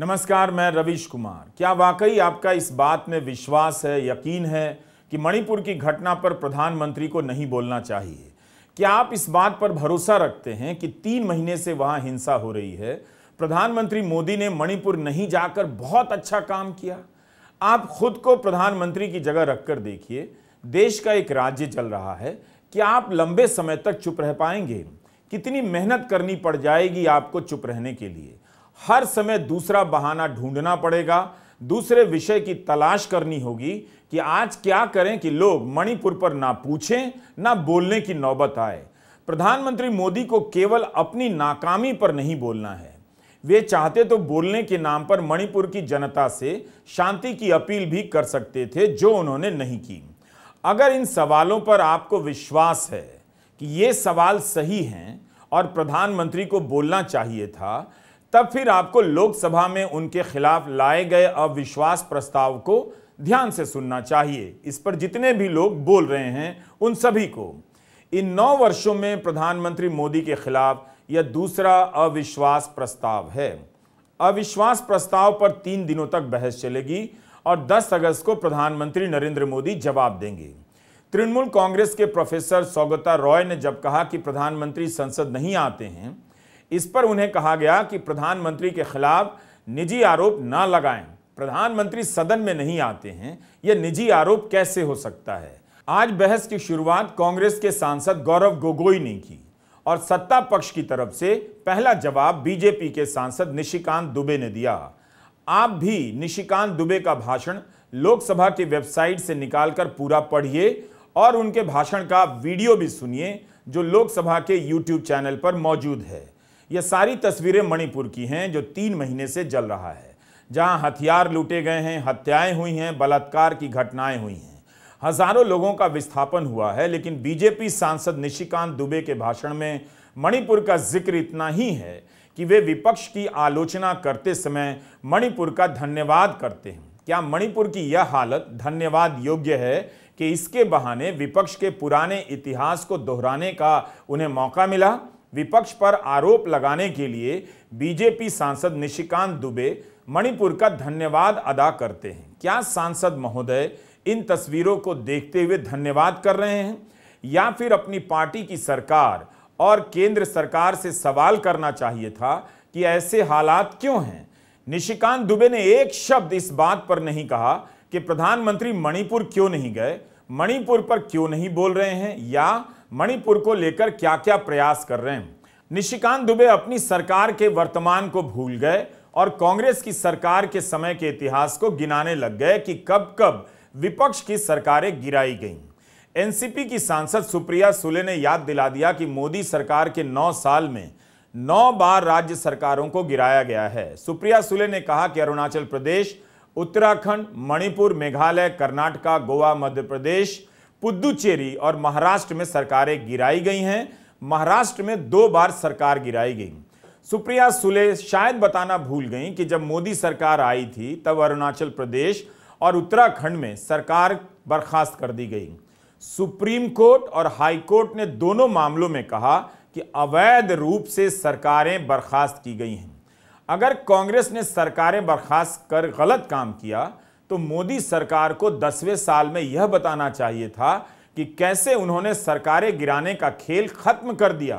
नमस्कार मैं रविश कुमार क्या वाकई आपका इस बात में विश्वास है यकीन है कि मणिपुर की घटना पर प्रधानमंत्री को नहीं बोलना चाहिए क्या आप इस बात पर भरोसा रखते हैं कि तीन महीने से वहां हिंसा हो रही है प्रधानमंत्री मोदी ने मणिपुर नहीं जाकर बहुत अच्छा काम किया आप खुद को प्रधानमंत्री की जगह रखकर देखिए देश का एक राज्य चल रहा है क्या आप लंबे समय तक चुप रह पाएंगे कितनी मेहनत करनी पड़ जाएगी आपको चुप रहने के लिए हर समय दूसरा बहाना ढूंढना पड़ेगा दूसरे विषय की तलाश करनी होगी कि आज क्या करें कि लोग मणिपुर पर ना पूछें ना बोलने की नौबत आए प्रधानमंत्री मोदी को केवल अपनी नाकामी पर नहीं बोलना है वे चाहते तो बोलने के नाम पर मणिपुर की जनता से शांति की अपील भी कर सकते थे जो उन्होंने नहीं की अगर इन सवालों पर आपको विश्वास है कि ये सवाल सही हैं और प्रधानमंत्री को बोलना चाहिए था तब फिर आपको लोकसभा में उनके खिलाफ लाए गए अविश्वास प्रस्ताव को ध्यान से सुनना चाहिए इस पर जितने भी लोग बोल रहे हैं उन सभी को इन नौ वर्षों में प्रधानमंत्री मोदी के खिलाफ यह दूसरा अविश्वास प्रस्ताव है अविश्वास प्रस्ताव पर तीन दिनों तक बहस चलेगी और 10 अगस्त को प्रधानमंत्री नरेंद्र मोदी जवाब देंगे तृणमूल कांग्रेस के प्रोफेसर सौगता रॉय ने जब कहा कि प्रधानमंत्री संसद नहीं आते हैं इस पर उन्हें कहा गया कि प्रधानमंत्री के खिलाफ निजी आरोप ना लगाएं प्रधानमंत्री सदन में नहीं आते हैं यह निजी आरोप कैसे हो सकता है आज बहस की शुरुआत कांग्रेस के सांसद गौरव गोगोई ने की और सत्ता पक्ष की तरफ से पहला जवाब बीजेपी के सांसद निशिकांत दुबे ने दिया आप भी निशिकांत दुबे का भाषण लोकसभा की वेबसाइट से निकालकर पूरा पढ़िए और उनके भाषण का वीडियो भी सुनिए जो लोकसभा के यूट्यूब चैनल पर मौजूद है ये सारी तस्वीरें मणिपुर की हैं जो तीन महीने से जल रहा है जहां हथियार लूटे गए हैं हत्याएं हुई हैं बलात्कार की घटनाएं हुई हैं हजारों लोगों का विस्थापन हुआ है लेकिन बीजेपी सांसद निशिकांत दुबे के भाषण में मणिपुर का जिक्र इतना ही है कि वे विपक्ष की आलोचना करते समय मणिपुर का धन्यवाद करते हैं क्या मणिपुर की यह हालत धन्यवाद योग्य है कि इसके बहाने विपक्ष के पुराने इतिहास को दोहराने का उन्हें मौका मिला विपक्ष पर आरोप लगाने के लिए बीजेपी सांसद निशिकांत दुबे मणिपुर का धन्यवाद अदा करते हैं क्या सांसद महोदय इन तस्वीरों को देखते हुए धन्यवाद कर रहे हैं या फिर अपनी पार्टी की सरकार और केंद्र सरकार से सवाल करना चाहिए था कि ऐसे हालात क्यों हैं निशिकांत दुबे ने एक शब्द इस बात पर नहीं कहा कि प्रधानमंत्री मणिपुर क्यों नहीं गए मणिपुर पर क्यों नहीं बोल रहे हैं या मणिपुर को लेकर क्या क्या प्रयास कर रहे हैं निशिकांत दुबे अपनी सरकार के वर्तमान को भूल गए और कांग्रेस की सरकार के समय के इतिहास को गिनाने लग गए कि कब कब विपक्ष की सरकारें गिराई गईं एनसीपी की सांसद सुप्रिया सुले ने याद दिला दिया कि मोदी सरकार के नौ साल में नौ बार राज्य सरकारों को गिराया गया है सुप्रिया सुले ने कहा कि अरुणाचल प्रदेश उत्तराखंड मणिपुर मेघालय कर्नाटका गोवा मध्य प्रदेश पुदुचेरी और महाराष्ट्र में सरकारें गिराई गई हैं महाराष्ट्र में दो बार सरकार गिराई गई सुप्रिया सुले शायद बताना भूल गई कि जब मोदी सरकार आई थी तब अरुणाचल प्रदेश और उत्तराखंड में सरकार बर्खास्त कर दी गई सुप्रीम कोर्ट और हाई कोर्ट ने दोनों मामलों में कहा कि अवैध रूप से सरकारें बर्खास्त की गई हैं अगर कांग्रेस ने सरकारें बर्खास्त कर गलत काम किया तो मोदी सरकार को दसवें साल में यह बताना चाहिए था कि कैसे उन्होंने सरकारें गिराने का खेल खत्म कर दिया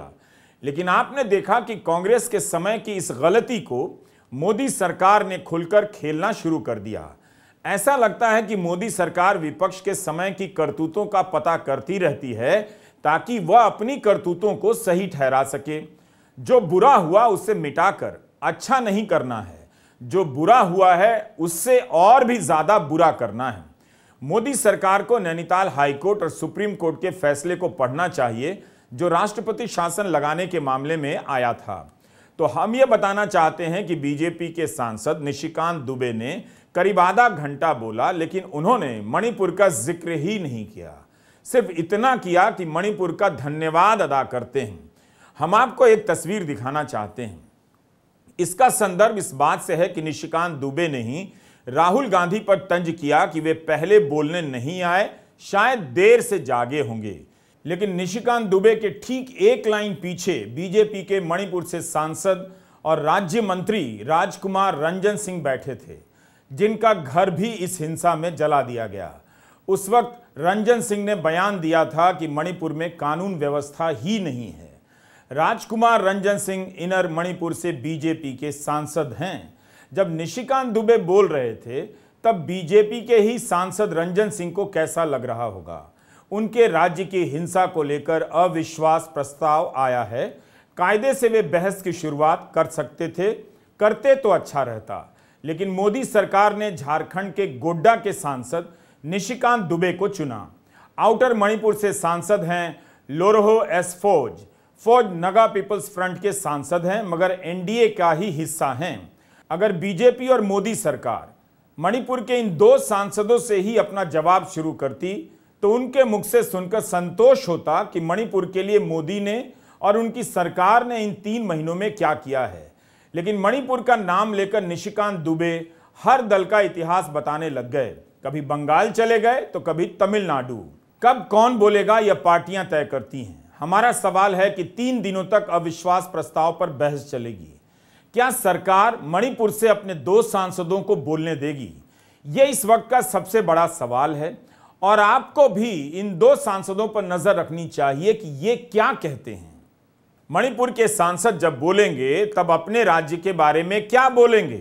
लेकिन आपने देखा कि कांग्रेस के समय की इस गलती को मोदी सरकार ने खुलकर खेलना शुरू कर दिया ऐसा लगता है कि मोदी सरकार विपक्ष के समय की करतूतों का पता करती रहती है ताकि वह अपनी करतूतों को सही ठहरा सके जो बुरा हुआ उसे मिटाकर अच्छा नहीं करना है जो बुरा हुआ है उससे और भी ज़्यादा बुरा करना है मोदी सरकार को नैनीताल हाईकोर्ट और सुप्रीम कोर्ट के फैसले को पढ़ना चाहिए जो राष्ट्रपति शासन लगाने के मामले में आया था तो हम ये बताना चाहते हैं कि बीजेपी के सांसद निशिकांत दुबे ने करीब आधा घंटा बोला लेकिन उन्होंने मणिपुर का जिक्र ही नहीं किया सिर्फ इतना किया कि मणिपुर का धन्यवाद अदा करते हैं हम आपको एक तस्वीर दिखाना चाहते हैं इसका संदर्भ इस बात से है कि निशिकांत दुबे ने ही राहुल गांधी पर तंज किया कि वे पहले बोलने नहीं आए शायद देर से जागे होंगे लेकिन निशिकांत दुबे के ठीक एक लाइन पीछे बीजेपी के मणिपुर से सांसद और राज्य मंत्री राजकुमार रंजन सिंह बैठे थे जिनका घर भी इस हिंसा में जला दिया गया उस वक्त रंजन सिंह ने बयान दिया था कि मणिपुर में कानून व्यवस्था ही नहीं है राजकुमार रंजन सिंह इनर मणिपुर से बीजेपी के सांसद हैं जब निशिकांत दुबे बोल रहे थे तब बीजेपी के ही सांसद रंजन सिंह को कैसा लग रहा होगा उनके राज्य की हिंसा को लेकर अविश्वास प्रस्ताव आया है कायदे से वे बहस की शुरुआत कर सकते थे करते तो अच्छा रहता लेकिन मोदी सरकार ने झारखंड के गोड्डा के सांसद निशिकांत दुबे को चुना आउटर मणिपुर से सांसद हैं लोरहो फौज फौज नगा पीपल्स फ्रंट के सांसद हैं मगर एनडीए का ही हिस्सा हैं अगर बीजेपी और मोदी सरकार मणिपुर के इन दो सांसदों से ही अपना जवाब शुरू करती तो उनके मुख से सुनकर संतोष होता कि मणिपुर के लिए मोदी ने और उनकी सरकार ने इन तीन महीनों में क्या किया है लेकिन मणिपुर का नाम लेकर निशिकांत दुबे हर दल का इतिहास बताने लग गए कभी बंगाल चले गए तो कभी तमिलनाडु कब कौन बोलेगा यह पार्टियां तय करती हैं हमारा सवाल है कि तीन दिनों तक अविश्वास प्रस्ताव पर बहस चलेगी क्या सरकार मणिपुर से अपने दो सांसदों को बोलने देगी ये इस वक्त का सबसे बड़ा सवाल है और आपको भी इन दो सांसदों पर नजर रखनी चाहिए कि ये क्या कहते हैं मणिपुर के सांसद जब बोलेंगे तब अपने राज्य के बारे में क्या बोलेंगे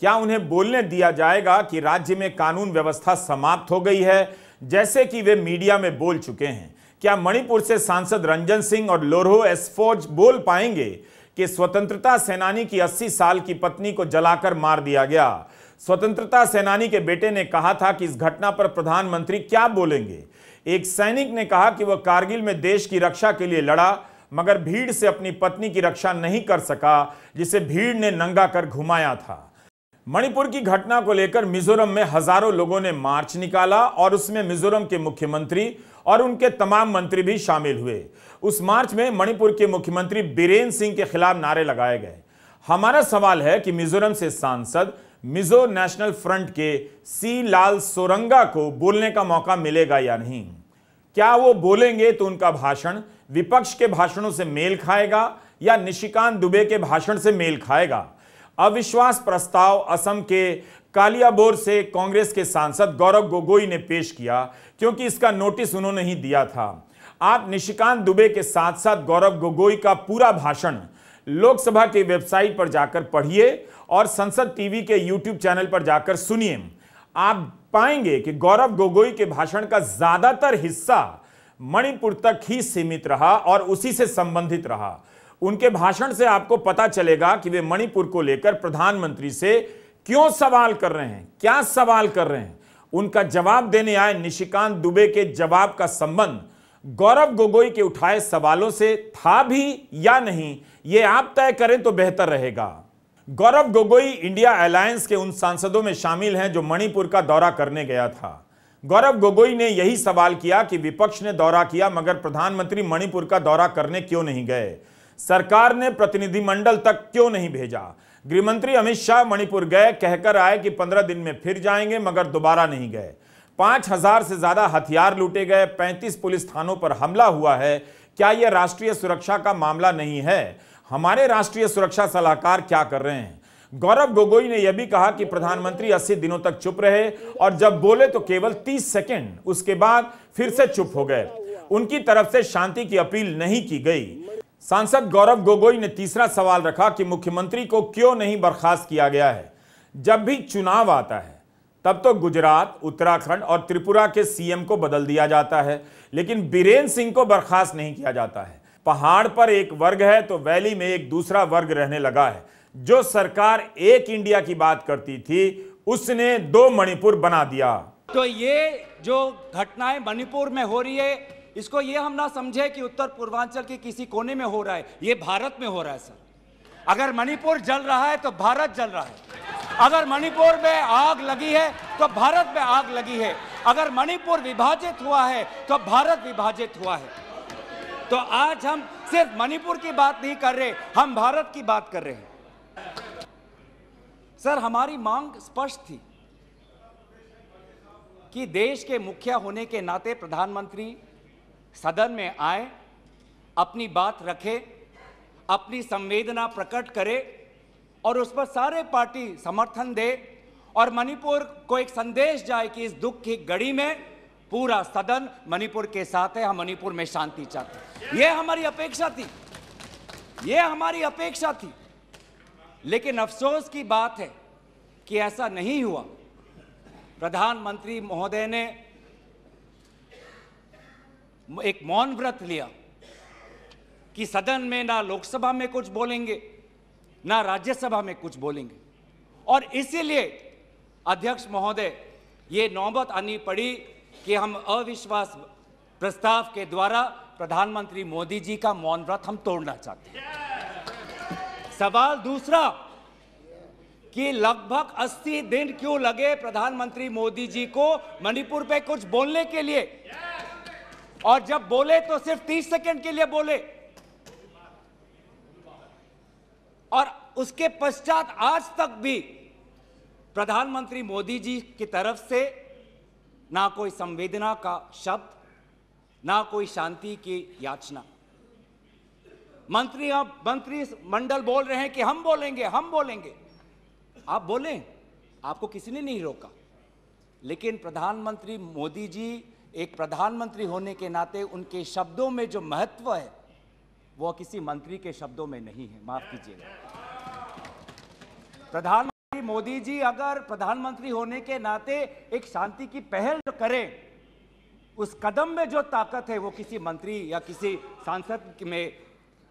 क्या उन्हें बोलने दिया जाएगा कि राज्य में कानून व्यवस्था समाप्त हो गई है जैसे कि वे मीडिया में बोल चुके हैं क्या मणिपुर से सांसद रंजन सिंह और लोरहो एसफोज बोल पाएंगे कि स्वतंत्रता सेनानी की 80 साल की पत्नी को जलाकर मार दिया गया स्वतंत्रता सेनानी के बेटे ने कहा था कि इस घटना पर प्रधानमंत्री क्या बोलेंगे एक सैनिक ने कहा कि वह कारगिल में देश की रक्षा के लिए लड़ा मगर भीड़ से अपनी पत्नी की रक्षा नहीं कर सका जिसे भीड़ ने नंगा कर घुमाया था मणिपुर की घटना को लेकर मिजोरम में हजारों लोगों ने मार्च निकाला और उसमें मिजोरम के मुख्यमंत्री और उनके तमाम मंत्री भी शामिल हुए उस मार्च में मणिपुर के मुख्यमंत्री बीरेन सिंह के खिलाफ नारे लगाए गए हमारा सवाल है कि मिजोरम से सांसद मिजो नेशनल फ्रंट के सी लाल सोरंगा को बोलने का मौका मिलेगा या नहीं क्या वो बोलेंगे तो उनका भाषण विपक्ष के भाषणों से मेल खाएगा या निशिकांत दुबे के भाषण से मेल खाएगा अविश्वास प्रस्ताव असम के कालियाबोर से कांग्रेस के सांसद गौरव गोगोई ने पेश किया क्योंकि इसका नोटिस उन्होंने ही दिया था आप निशिकांत दुबे के साथ साथ गौरव गोगोई का पूरा भाषण लोकसभा की वेबसाइट पर जाकर पढ़िए और संसद टीवी के यूट्यूब चैनल पर जाकर सुनिए आप पाएंगे कि गौरव गोगोई के भाषण का ज्यादातर हिस्सा मणिपुर तक ही सीमित रहा और उसी से संबंधित रहा उनके भाषण से आपको पता चलेगा कि वे मणिपुर को लेकर प्रधानमंत्री से क्यों सवाल कर रहे हैं क्या सवाल कर रहे हैं उनका जवाब देने आए निशिकांत दुबे के जवाब का संबंध गौरव गोगोई के उठाए सवालों से था भी या नहीं ये आप तय करें तो बेहतर रहेगा गौरव गोगोई इंडिया अलायंस के उन सांसदों में शामिल हैं जो मणिपुर का दौरा करने गया था गौरव गोगोई ने यही सवाल किया कि विपक्ष ने दौरा किया मगर प्रधानमंत्री मणिपुर का दौरा करने क्यों नहीं गए सरकार ने प्रतिनिधिमंडल तक क्यों नहीं भेजा गृहमंत्री अमित शाह मणिपुर गए कहकर आए कि पंद्रह दिन में फिर जाएंगे मगर दोबारा नहीं गए पांच हजार से ज्यादा हथियार लूटे गए पैंतीस पुलिस थानों पर हमला हुआ है क्या यह राष्ट्रीय सुरक्षा का मामला नहीं है हमारे राष्ट्रीय सुरक्षा सलाहकार क्या कर रहे हैं गौरव गोगोई ने यह भी कहा कि प्रधानमंत्री 80 दिनों तक चुप रहे और जब बोले तो केवल 30 सेकंड उसके बाद फिर से चुप हो गए उनकी तरफ से शांति की अपील नहीं की गई सांसद गौरव गोगोई ने तीसरा सवाल रखा कि मुख्यमंत्री को क्यों नहीं बर्खास्त किया गया है जब भी चुनाव आता है तब तो गुजरात उत्तराखंड और त्रिपुरा के सीएम को बदल दिया जाता है लेकिन बीरेन सिंह को बर्खास्त नहीं किया जाता है पहाड़ पर एक वर्ग है तो वैली में एक दूसरा वर्ग रहने लगा है जो सरकार एक इंडिया की बात करती थी उसने दो मणिपुर बना दिया तो ये जो घटनाएं मणिपुर में हो रही है इसको ये हम ना समझे कि उत्तर पूर्वांचल के किसी कोने में हो रहा है ये भारत में हो रहा है सर अगर मणिपुर जल रहा है तो भारत जल रहा है अगर मणिपुर में आग लगी है तो भारत में आग लगी है अगर मणिपुर विभाजित हुआ है तो भारत विभाजित हुआ है तो आज हम सिर्फ मणिपुर की बात नहीं कर रहे हम भारत की बात कर रहे हैं सर हमारी मांग स्पष्ट थी कि देश के मुखिया होने के नाते प्रधानमंत्री सदन में आए अपनी बात रखे अपनी संवेदना प्रकट करे और उस पर सारे पार्टी समर्थन दे और मणिपुर को एक संदेश जाए कि इस दुख की घड़ी में पूरा सदन मणिपुर के साथ है हम मणिपुर में शांति चाहते ये हमारी अपेक्षा थी ये हमारी अपेक्षा थी लेकिन अफसोस की बात है कि ऐसा नहीं हुआ प्रधानमंत्री महोदय ने एक मौन व्रत लिया कि सदन में ना लोकसभा में कुछ बोलेंगे ना राज्यसभा में कुछ बोलेंगे और इसीलिए अध्यक्ष महोदय ये नौबत आनी पड़ी कि हम अविश्वास प्रस्ताव के द्वारा प्रधानमंत्री मोदी जी का मौन व्रत हम तोड़ना चाहते हैं सवाल दूसरा कि लगभग 80 दिन क्यों लगे प्रधानमंत्री मोदी जी को मणिपुर पे कुछ बोलने के लिए और जब बोले तो सिर्फ तीस सेकेंड के लिए बोले और उसके पश्चात आज तक भी प्रधानमंत्री मोदी जी की तरफ से ना कोई संवेदना का शब्द ना कोई शांति की याचना मंत्री अब मंत्री मंडल बोल रहे हैं कि हम बोलेंगे हम बोलेंगे आप बोलें आपको किसी ने नहीं रोका लेकिन प्रधानमंत्री मोदी जी एक प्रधानमंत्री होने के नाते उनके शब्दों में जो महत्व है वो किसी मंत्री के शब्दों में नहीं है माफ कीजिएगा प्रधानमंत्री मोदी जी अगर प्रधानमंत्री होने के नाते एक शांति की पहल करें उस कदम में जो ताकत है वो किसी मंत्री या किसी सांसद में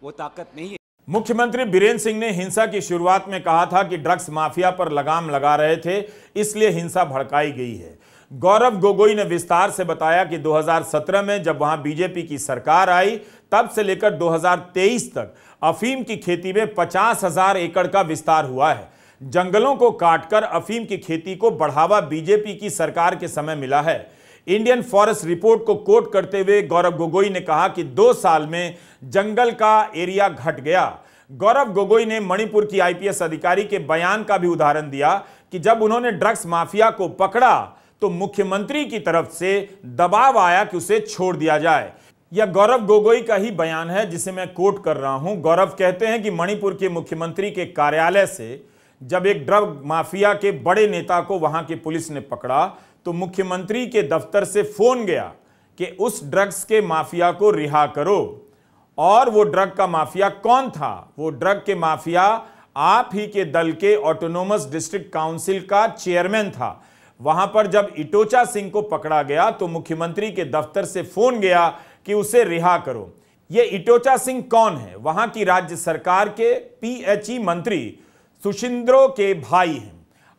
वो ताकत नहीं है मुख्यमंत्री बीरेन्द्र सिंह ने हिंसा की शुरुआत में कहा था कि ड्रग्स माफिया पर लगाम लगा रहे थे इसलिए हिंसा भड़काई गई है गौरव गोगोई ने विस्तार से बताया कि 2017 में जब वहां बीजेपी की सरकार आई तब से लेकर 2023 तक अफीम की खेती में पचास हजार एकड़ का विस्तार हुआ है जंगलों को काटकर अफीम की खेती को बढ़ावा बीजेपी की सरकार के समय मिला है इंडियन फॉरेस्ट रिपोर्ट को कोट करते हुए गौरव गोगोई ने कहा कि दो साल में जंगल का एरिया घट गया गौरव गोगोई ने मणिपुर की आईपीएस अधिकारी के बयान का भी उदाहरण दिया कि जब उन्होंने ड्रग्स माफिया को पकड़ा तो मुख्यमंत्री की तरफ से दबाव आया कि उसे छोड़ दिया जाए यह गौरव गोगोई का ही बयान है जिसे मैं कोट कर रहा हूं गौरव कहते हैं कि मणिपुर के मुख्यमंत्री के कार्यालय से जब एक ड्रग माफिया के बड़े नेता को वहां की पुलिस ने पकड़ा तो मुख्यमंत्री के दफ्तर से फोन गया कि उस ड्रग्स के माफिया को रिहा करो और वो ड्रग का माफिया कौन था वो ड्रग के माफिया आप ही के दल के ऑटोनोमस डिस्ट्रिक्ट काउंसिल का चेयरमैन था वहां पर जब इटोचा सिंह को पकड़ा गया तो मुख्यमंत्री के दफ्तर से फोन गया कि उसे रिहा करो ये इटोचा सिंह कौन है वहां की राज्य सरकार के पीएचई मंत्री सुशिंद्रो के भाई हैं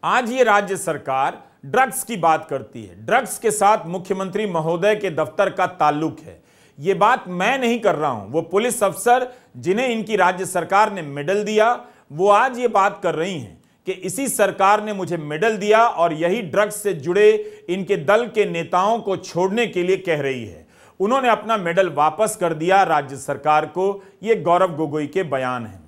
आज ये राज्य सरकार ड्रग्स की बात करती है ड्रग्स के साथ मुख्यमंत्री महोदय के दफ्तर का ताल्लुक है ये बात मैं नहीं कर रहा हूं वो पुलिस अफसर जिन्हें इनकी राज्य सरकार ने मेडल दिया वो आज ये बात कर रही हैं कि इसी सरकार ने मुझे मेडल दिया और यही ड्रग्स से जुड़े इनके दल के नेताओं को छोड़ने के लिए कह रही है उन्होंने अपना मेडल वापस कर दिया राज्य सरकार को ये गौरव गोगोई के बयान हैं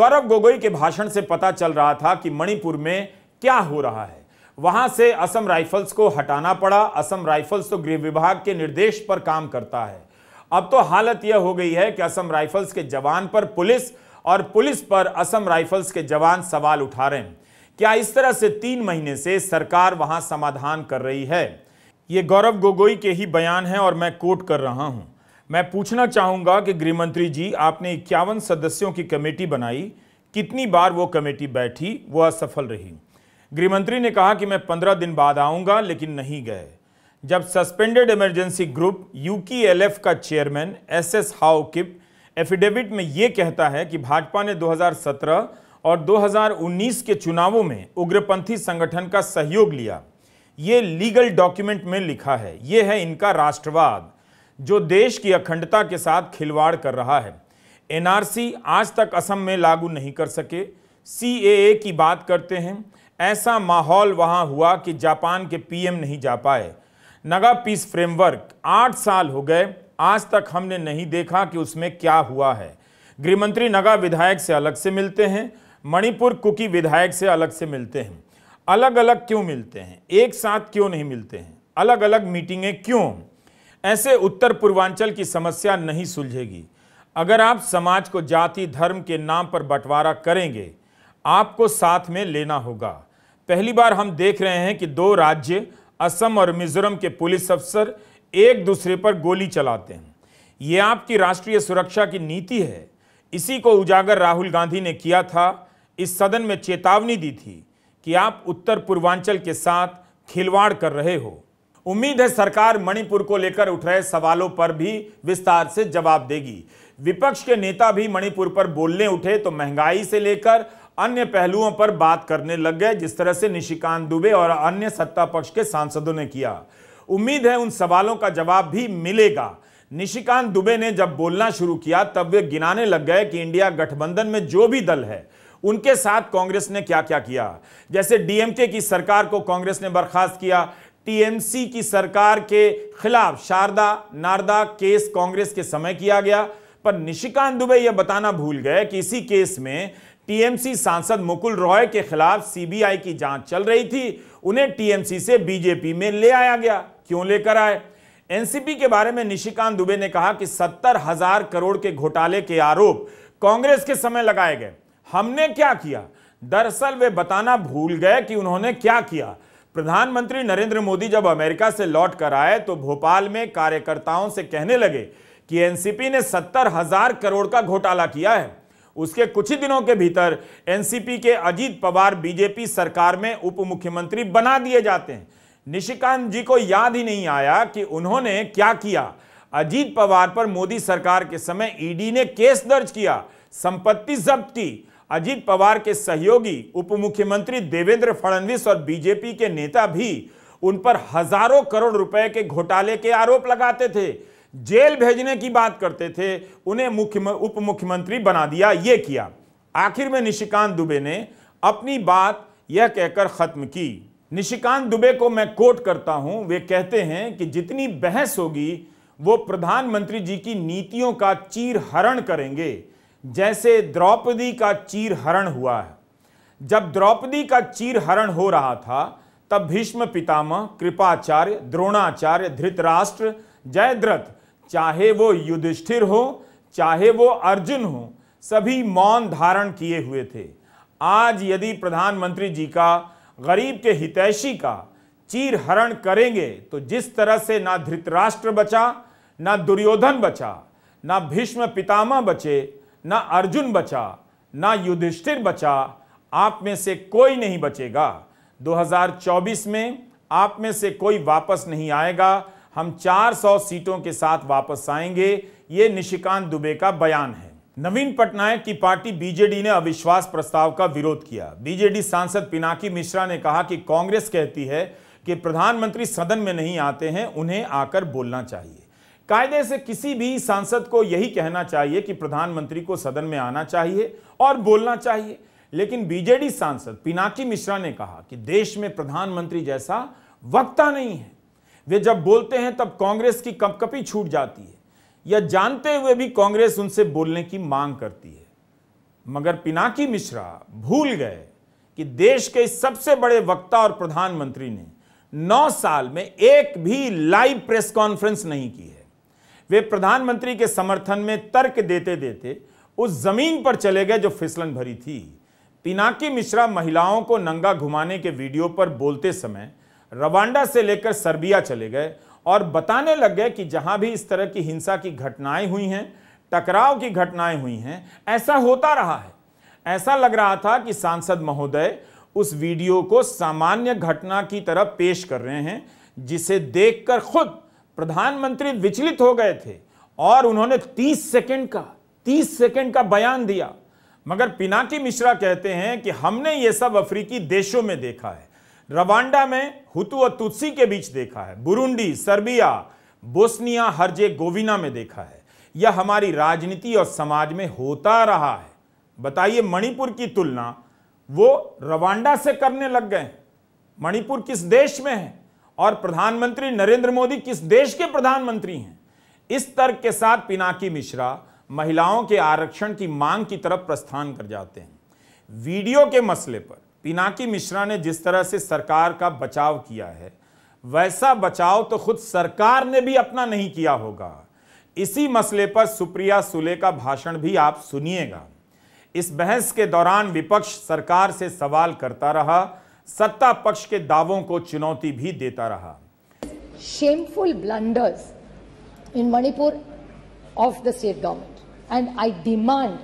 गौरव गोगोई के भाषण से पता चल रहा था कि मणिपुर में क्या हो रहा है वहां से असम राइफल्स को हटाना पड़ा असम राइफल्स तो गृह विभाग के निर्देश पर काम करता है अब तो हालत यह हो गई है कि असम राइफल्स के जवान पर पुलिस और पुलिस पर असम राइफल्स के जवान सवाल उठा रहे हैं क्या इस तरह से तीन महीने से सरकार वहां समाधान कर रही है ये गौरव गोगोई के ही बयान है और मैं कोट कर रहा हूं मैं पूछना चाहूंगा कि गृहमंत्री जी आपने इक्यावन सदस्यों की कमेटी बनाई कितनी बार वो कमेटी बैठी वो असफल रही गृहमंत्री ने कहा कि मैं पंद्रह दिन बाद आऊंगा लेकिन नहीं गए जब सस्पेंडेड इमरजेंसी ग्रुप यूकीएलएफ का chairman S S Haokip affidavit में यह कहता है कि भाजपा ने 2017 और 2019 के चुनावों में उग्रपंथी संगठन का सहयोग लिया ये लीगल डॉक्यूमेंट में लिखा है यह है इनका राष्ट्रवाद जो देश की अखंडता के साथ खिलवाड़ कर रहा है एनआरसी आज तक असम में लागू नहीं कर सके सीएए की बात करते हैं ऐसा माहौल वहां हुआ कि जापान के पीएम नहीं जा पाए नगा पीस फ्रेमवर्क आठ साल हो गए आज तक हमने नहीं देखा कि उसमें क्या हुआ है गृहमंत्री नगा विधायक से अलग से मिलते हैं मणिपुर कुकी विधायक से अलग से मिलते हैं अलग अलग क्यों मिलते हैं एक साथ क्यों नहीं मिलते हैं अलग अलग मीटिंगें क्यों ऐसे उत्तर पूर्वांचल की समस्या नहीं सुलझेगी अगर आप समाज को जाति धर्म के नाम पर बंटवारा करेंगे आपको साथ में लेना होगा पहली बार हम देख रहे हैं कि दो राज्य असम और मिजोरम के पुलिस अफसर एक दूसरे पर गोली चलाते हैं ये आपकी राष्ट्रीय सुरक्षा की नीति है इसी को उजागर राहुल गांधी ने किया था इस सदन में चेतावनी दी थी कि आप उत्तर पूर्वांचल के साथ खिलवाड़ कर रहे हो उम्मीद है सरकार मणिपुर को लेकर उठ रहे सवालों पर भी विस्तार से जवाब देगी विपक्ष के नेता भी मणिपुर पर बोलने उठे तो महंगाई से लेकर अन्य पहलुओं पर बात करने लग गए जिस तरह से निशिकांत दुबे और अन्य सत्ता पक्ष के सांसदों ने किया उम्मीद है उन सवालों का जवाब भी मिलेगा निशिकांत दुबे ने जब बोलना शुरू किया तब वे गिनाने लग गए कि इंडिया गठबंधन में जो भी दल है उनके साथ कांग्रेस ने क्या क्या किया जैसे डीएमके की सरकार को कांग्रेस ने बर्खास्त किया टीएमसी की सरकार के खिलाफ शारदा नारदा केस कांग्रेस के समय किया गया पर निशिकांत दुबे यह बताना भूल गए कि इसी केस में टीएमसी सांसद मुकुल रॉय के खिलाफ सीबीआई की जांच चल रही थी उन्हें टीएमसी से बीजेपी में ले आया गया क्यों लेकर आए एनसीपी के बारे में निशिकांत दुबे ने कहा कि सत्तर हजार करोड़ के घोटाले के आरोप कांग्रेस के समय लगाए गए हमने क्या किया दरअसल वे बताना भूल गए कि उन्होंने क्या किया प्रधानमंत्री नरेंद्र मोदी जब अमेरिका से लौट कर आए तो भोपाल में कार्यकर्ताओं से कहने लगे कि एनसीपी ने सत्तर हजार करोड़ का घोटाला किया है उसके कुछ ही दिनों के भीतर एनसीपी के अजीत पवार बीजेपी सरकार में उप मुख्यमंत्री बना दिए जाते हैं निशिकांत जी को याद ही नहीं आया कि उन्होंने क्या किया अजीत पवार पर मोदी सरकार के समय ईडी ने केस दर्ज किया संपत्ति जब्त की अजीत पवार के सहयोगी उप मुख्यमंत्री देवेंद्र फडणवीस और बीजेपी के नेता भी उन पर हजारों करोड़ रुपए के घोटाले के आरोप लगाते थे जेल भेजने की बात करते थे उन्हें मुख्य उप मुख्यमंत्री बना दिया ये किया आखिर में निशिकांत दुबे ने अपनी बात यह कहकर खत्म की निशिकांत दुबे को मैं कोट करता हूं वे कहते हैं कि जितनी बहस होगी वो प्रधानमंत्री जी की नीतियों का चीर हरण करेंगे जैसे द्रौपदी का चीर हरण हुआ है जब द्रौपदी का चीर हरण हो रहा था तब भीष्म पितामह कृपाचार्य द्रोणाचार्य धृतराष्ट्र जयद्रथ चाहे वो युधिष्ठिर हो चाहे वो अर्जुन हो सभी मौन धारण किए हुए थे आज यदि प्रधानमंत्री जी का गरीब के हितैषी का चीर हरण करेंगे तो जिस तरह से ना धृतराष्ट्र बचा ना दुर्योधन बचा ना भीष्म पितामह बचे ना अर्जुन बचा ना युधिष्ठिर बचा आप में से कोई नहीं बचेगा 2024 में आप में से कोई वापस नहीं आएगा हम 400 सीटों के साथ वापस आएंगे ये निशिकांत दुबे का बयान है नवीन पटनायक की पार्टी बीजेडी ने अविश्वास प्रस्ताव का विरोध किया बीजेडी सांसद पिनाकी मिश्रा ने कहा कि कांग्रेस कहती है कि प्रधानमंत्री सदन में नहीं आते हैं उन्हें आकर बोलना चाहिए कायदे से किसी भी सांसद को यही कहना चाहिए कि प्रधानमंत्री को सदन में आना चाहिए और बोलना चाहिए लेकिन बीजेडी सांसद पिनाकी मिश्रा ने कहा कि देश में प्रधानमंत्री जैसा वक्ता नहीं है वे जब बोलते हैं तब कांग्रेस की कपकपी छूट जाती है या जानते हुए भी कांग्रेस उनसे बोलने की मांग करती है मगर पिनाकी मिश्रा भूल गए कि देश के सबसे बड़े वक्ता और प्रधानमंत्री ने नौ साल में एक भी लाइव प्रेस कॉन्फ्रेंस नहीं की है वे प्रधानमंत्री के समर्थन में तर्क देते देते उस जमीन पर चले गए जो फिसलन भरी थी पिनाकी मिश्रा महिलाओं को नंगा घुमाने के वीडियो पर बोलते समय रवांडा से लेकर सर्बिया चले गए और बताने लग गए कि जहां भी इस तरह की हिंसा की घटनाएं हुई हैं टकराव की घटनाएं हुई हैं ऐसा होता रहा है ऐसा लग रहा था कि सांसद महोदय उस वीडियो को सामान्य घटना की तरह पेश कर रहे हैं जिसे देखकर खुद प्रधानमंत्री विचलित हो गए थे और उन्होंने 30 सेकंड का 30 सेकंड का बयान दिया मगर पिनाकी मिश्रा कहते हैं कि हमने ये सब अफ्रीकी देशों में देखा है रवांडा में हुतु और तुत्सी के बीच देखा है Burundi Serbia Bosnia Herzegovina में देखा है यह हमारी राजनीति और समाज में होता रहा है बताइए मणिपुर की तुलना वो रवांडा से करने लग गए मणिपुर किस देश में है और प्रधानमंत्री नरेंद्र मोदी किस देश के प्रधानमंत्री हैं इस तर्क के साथ पिनाकी मिश्रा महिलाओं के आरक्षण की मांग की तरफ प्रस्थान कर जाते हैं वीडियो के मसले पर पिनाकी मिश्रा ने जिस तरह से सरकार का बचाव किया है वैसा बचाव तो खुद सरकार ने भी अपना नहीं किया होगा इसी मसले पर सुप्रिया सुले का भाषण भी आप सुनिएगा इस बहस के दौरान विपक्ष सरकार से सवाल करता रहा सत्ता पक्ष के दावों को चुनौती भी देता रहा shameful blunders in Manipur of the state government and I demand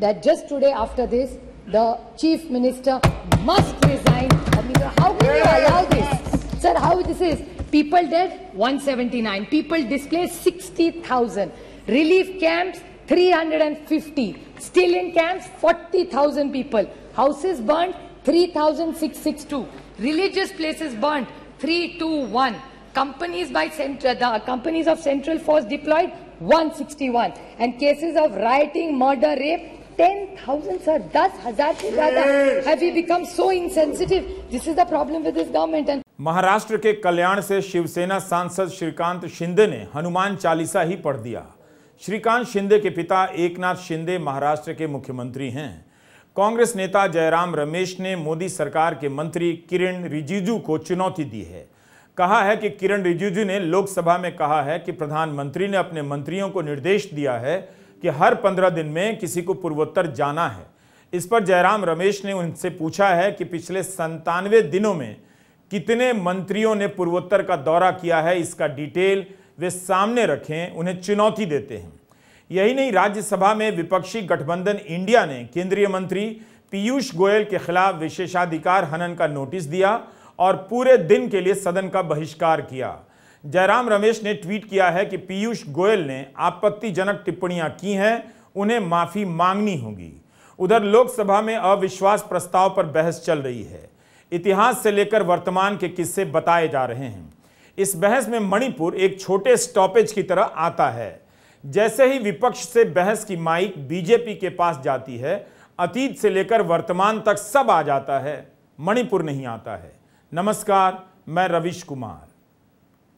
that just today after this the chief minister must resign. I mean, how can you allow this? Sir, how this is? People dead, 179. People displaced, 60,000. Relief camps, 350. Still in camps, 40,000 people. Houses burned, 3,662. Religious places burned, 321. Companies by central, the companies of Central Force deployed, 161. And cases of rioting, murder, rape, ten thousand sir दस हजार से ज्यादा have you become so insensitive this is the problem with this government and Maharashtra के कल्याण से शिवसेना सांसद श्रीकांत शिंदे ने हनुमान चालीसा ही पढ़ दिया श्रीकांत शिंदे के पिता एकनाथ शिंदे महाराष्ट्र के मुख्यमंत्री हैं कांग्रेस नेता जयराम रमेश ने मोदी सरकार के मंत्री किरण रिजिजू को चुनौती दी है कहा है कि किरण रिजिजू ने लोकसभा में कहा है कि प्रधानमंत्री ने अपने मंत्रियों को निर्देश दिया है कि हर पंद्रह दिन में किसी को पूर्वोत्तर जाना है इस पर जयराम रमेश ने उनसे पूछा है कि पिछले संतानवे दिनों में कितने मंत्रियों ने पूर्वोत्तर का दौरा किया है इसका डिटेल वे सामने रखें उन्हें चुनौती देते हैं यही नहीं राज्यसभा में विपक्षी गठबंधन इंडिया ने केंद्रीय मंत्री पीयूष गोयल के खिलाफ विशेषाधिकार हनन का नोटिस दिया और पूरे दिन के लिए सदन का बहिष्कार किया जयराम रमेश ने ट्वीट किया है कि पीयूष गोयल ने आपत्तिजनक टिप्पणियां की हैं उन्हें माफी मांगनी होगी उधर लोकसभा में अविश्वास प्रस्ताव पर बहस चल रही है इतिहास से लेकर वर्तमान के किस्से बताए जा रहे हैं इस बहस में मणिपुर एक छोटे स्टॉपेज की तरह आता है जैसे ही विपक्ष से बहस की माइक बीजेपी के पास जाती है अतीत से लेकर वर्तमान तक सब आ जाता है मणिपुर नहीं आता है नमस्कार मैं रविश कुमार